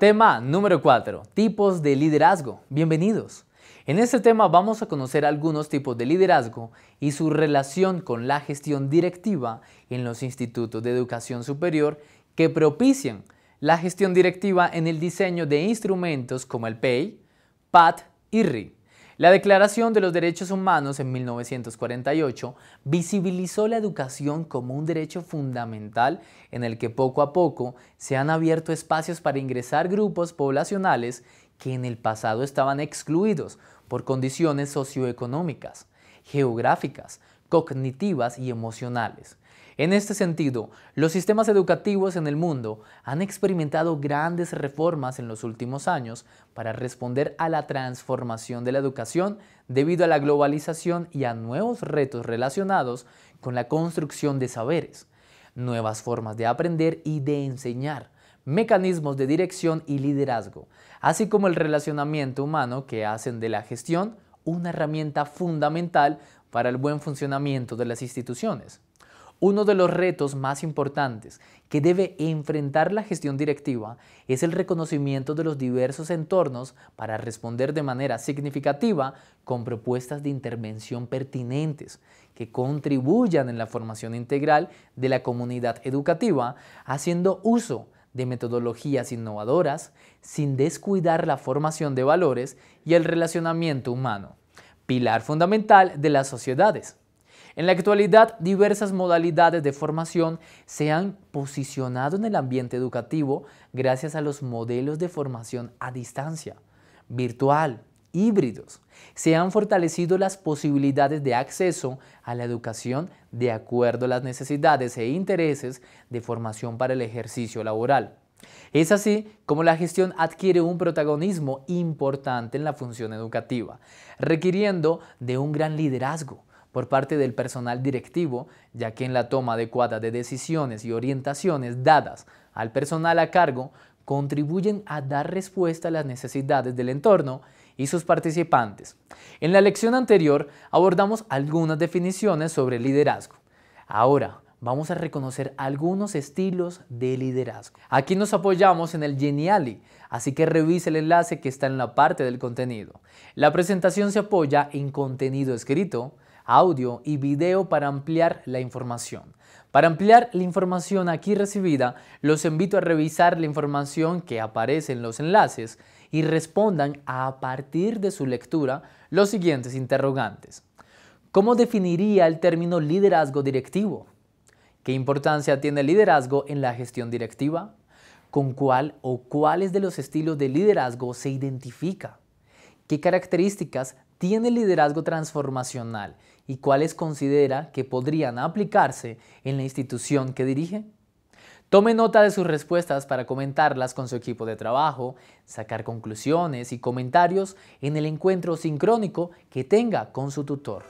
Tema número 4. Tipos de liderazgo. Bienvenidos. En este tema vamos a conocer algunos tipos de liderazgo y su relación con la gestión directiva en los institutos de educación superior que propician la gestión directiva en el diseño de instrumentos como el PEI, PAT y RI. La Declaración de los Derechos Humanos en 1948 visibilizó la educación como un derecho fundamental en el que poco a poco se han abierto espacios para ingresar grupos poblacionales que en el pasado estaban excluidos por condiciones socioeconómicas, geográficas, cognitivas y emocionales. En este sentido, los sistemas educativos en el mundo han experimentado grandes reformas en los últimos años para responder a la transformación de la educación debido a la globalización y a nuevos retos relacionados con la construcción de saberes, nuevas formas de aprender y de enseñar, mecanismos de dirección y liderazgo, así como el relacionamiento humano que hacen de la gestión una herramienta fundamental para el buen funcionamiento de las instituciones. Uno de los retos más importantes que debe enfrentar la gestión directiva es el reconocimiento de los diversos entornos para responder de manera significativa con propuestas de intervención pertinentes que contribuyan en la formación integral de la comunidad educativa haciendo uso de metodologías innovadoras sin descuidar la formación de valores y el relacionamiento humano, pilar fundamental de las sociedades. En la actualidad, diversas modalidades de formación se han posicionado en el ambiente educativo gracias a los modelos de formación a distancia, virtual, híbridos. Se han fortalecido las posibilidades de acceso a la educación de acuerdo a las necesidades e intereses de formación para el ejercicio laboral. Es así como la gestión adquiere un protagonismo importante en la función educativa, requiriendo de un gran liderazgo por parte del personal directivo, ya que en la toma adecuada de decisiones y orientaciones dadas al personal a cargo contribuyen a dar respuesta a las necesidades del entorno y sus participantes. En la lección anterior abordamos algunas definiciones sobre liderazgo. Ahora vamos a reconocer algunos estilos de liderazgo. Aquí nos apoyamos en el Geniali, así que revise el enlace que está en la parte del contenido. La presentación se apoya en contenido escrito, audio y video para ampliar la información. Para ampliar la información aquí recibida, los invito a revisar la información que aparece en los enlaces y respondan a partir de su lectura los siguientes interrogantes. ¿Cómo definiría el término liderazgo directivo? ¿Qué importancia tiene el liderazgo en la gestión directiva? ¿Con cuál o cuáles de los estilos de liderazgo se identifica? ¿Qué características tiene liderazgo transformacional y cuáles considera que podrían aplicarse en la institución que dirige? Tome nota de sus respuestas para comentarlas con su equipo de trabajo, sacar conclusiones y comentarios en el encuentro sincrónico que tenga con su tutor.